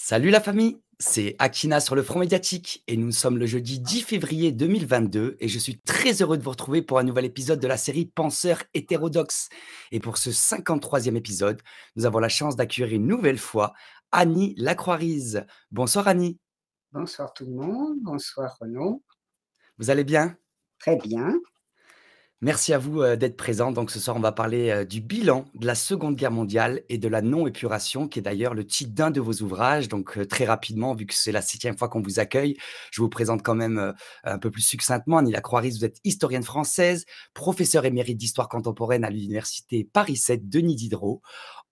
Salut la famille, c'est Akina sur le front médiatique et nous sommes le jeudi 10 février 2022 et je suis très heureux de vous retrouver pour un nouvel épisode de la série Penseurs hétérodoxes. Et pour ce 53e épisode, nous avons la chance d'accueillir une nouvelle fois Annie Lacroix-Rise. Bonsoir Annie. Bonsoir tout le monde, bonsoir Renaud. Vous allez bien Très bien. Merci à vous euh, d'être présent. Donc ce soir, on va parler euh, du bilan de la Seconde Guerre mondiale et de la non-épuration, qui est d'ailleurs le titre d'un de vos ouvrages. Donc euh, très rapidement, vu que c'est la septième fois qu'on vous accueille, je vous présente quand même un peu plus succinctement. Anila Croiris, vous êtes historienne française, professeure émérite d'histoire contemporaine à l'université Paris 7 Denis Diderot,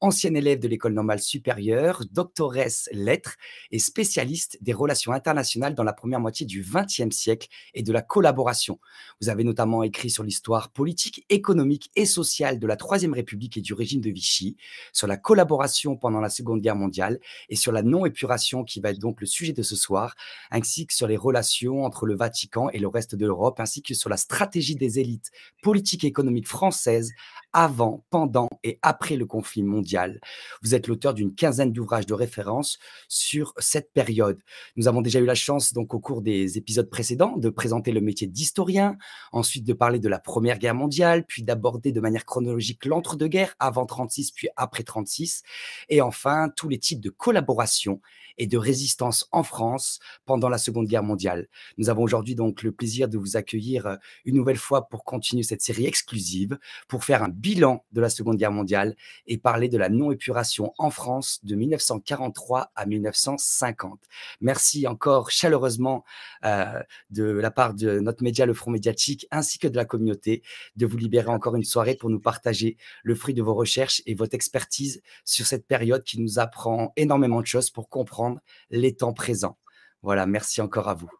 ancienne élève de l'école normale supérieure, doctoresse lettres et spécialiste des relations internationales dans la première moitié du XXe siècle et de la collaboration. Vous avez notamment écrit sur l'histoire politique, économique et sociale de la Troisième République et du régime de Vichy, sur la collaboration pendant la Seconde Guerre mondiale et sur la non-épuration qui va être donc le sujet de ce soir, ainsi que sur les relations entre le Vatican et le reste de l'Europe, ainsi que sur la stratégie des élites politiques et économiques françaises avant, pendant et après le conflit mondial. Vous êtes l'auteur d'une quinzaine d'ouvrages de référence sur cette période. Nous avons déjà eu la chance, donc au cours des épisodes précédents, de présenter le métier d'historien, ensuite de parler de la Première Guerre mondiale, puis d'aborder de manière chronologique l'entre-deux-guerres avant 36 puis après 36, et enfin tous les types de collaboration et de résistance en France pendant la Seconde Guerre mondiale. Nous avons aujourd'hui donc le plaisir de vous accueillir euh, une nouvelle fois pour continuer cette série exclusive, pour faire un bilan de la Seconde Guerre mondiale et parler de la non-épuration en France de 1943 à 1950. Merci encore chaleureusement euh, de la part de notre média, le Front médiatique, ainsi que de la communauté, de vous libérer encore une soirée pour nous partager le fruit de vos recherches et votre expertise sur cette période qui nous apprend énormément de choses pour comprendre les temps présents. Voilà, merci encore à vous.